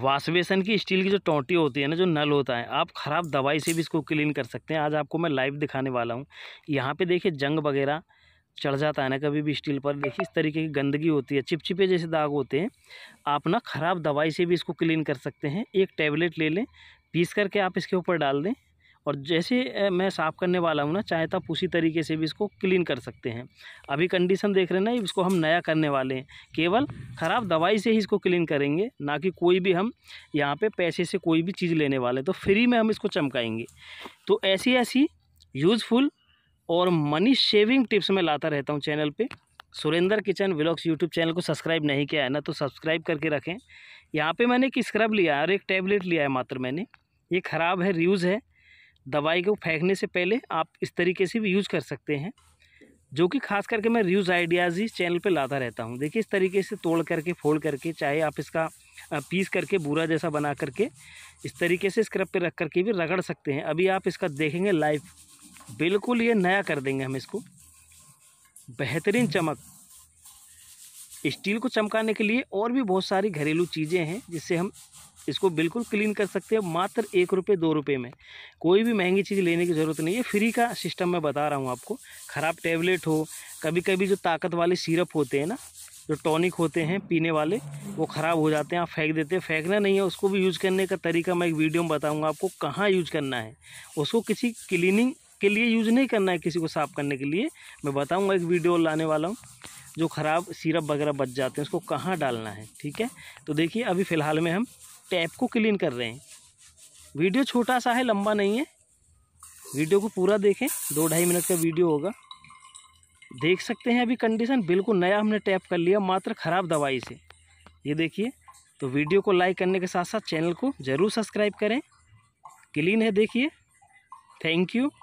वाशबेसन की स्टील की जो टोंटी होती है ना जो नल होता है आप ख़राब दवाई से भी इसको क्लीन कर सकते हैं आज आपको मैं लाइव दिखाने वाला हूँ यहाँ पे देखिए जंग वगैरह चढ़ जाता है ना कभी भी स्टील पर देखिए इस तरीके की गंदगी होती है चिपचिपे जैसे दाग होते हैं आप ना ख़राब दवाई से भी इसको क्लीन कर सकते हैं एक टैबलेट ले लें पीस करके आप इसके ऊपर डाल दें और जैसे मैं साफ़ करने वाला हूँ ना चाहे तो आप उसी तरीके से भी इसको क्लीन कर सकते हैं अभी कंडीशन देख रहे हैं ना इसको हम नया करने वाले हैं केवल ख़राब दवाई से ही इसको क्लीन करेंगे ना कि कोई भी हम यहाँ पे पैसे से कोई भी चीज़ लेने वाले तो फ्री में हम इसको चमकाएंगे तो ऐसी ऐसी यूज़फुल और मनी सेविंग टिप्स मैं लाता रहता हूँ चैनल पर Surendra kitchen vlogs YouTube channel को सब्सक्राइब नहीं किया है ना तो सब्सक्राइब करके रखें यहाँ पर मैंने एक स्क्रब लिया और एक टैबलेट लिया है मात्र मैंने ये ख़राब है रीयूज़ है दवाई को फेंकने से पहले आप इस तरीके से भी यूज़ कर सकते हैं जो कि खास करके मैं रिव्यूज़ आइडियाज़ ही चैनल पे लाता रहता हूँ देखिए इस तरीके से तोड़ करके फोल्ड करके चाहे आप इसका पीस करके बूरा जैसा बना करके इस तरीके से स्क्रब पे रख करके भी रगड़ सकते हैं अभी आप इसका देखेंगे लाइव बिल्कुल ये नया कर देंगे हम इसको बेहतरीन चमक स्टील को चमकाने के लिए और भी बहुत सारी घरेलू चीज़ें हैं जिससे हम इसको बिल्कुल क्लीन कर सकते हैं मात्र एक रुपये दो रुपये में कोई भी महंगी चीज़ लेने की ज़रूरत नहीं है फ्री का सिस्टम मैं बता रहा हूँ आपको ख़राब टैबलेट हो कभी कभी जो ताकत वाले सिरप होते हैं ना जो टॉनिक होते हैं पीने वाले वो ख़राब हो जाते हैं आप फेंक देते हैं फेंकना नहीं है उसको भी यूज़ करने का तरीका मैं एक वीडियो में बताऊँगा आपको कहाँ यूज़ करना है उसको किसी क्लिनिंग के लिए यूज़ नहीं करना है किसी को साफ़ करने के लिए मैं बताऊँगा एक वीडियो लाने वाला हूँ जो ख़राब सिरप वगैरह बच जाते हैं उसको कहाँ डालना है ठीक है तो देखिए अभी फ़िलहाल में हम टैप को क्लीन कर रहे हैं वीडियो छोटा सा है लंबा नहीं है वीडियो को पूरा देखें दो ढाई मिनट का वीडियो होगा देख सकते हैं अभी कंडीशन बिल्कुल नया हमने टैप कर लिया मात्र ख़राब दवाई से ये देखिए तो वीडियो को लाइक करने के साथ साथ चैनल को ज़रूर सब्सक्राइब करें क्लीन है देखिए थैंक यू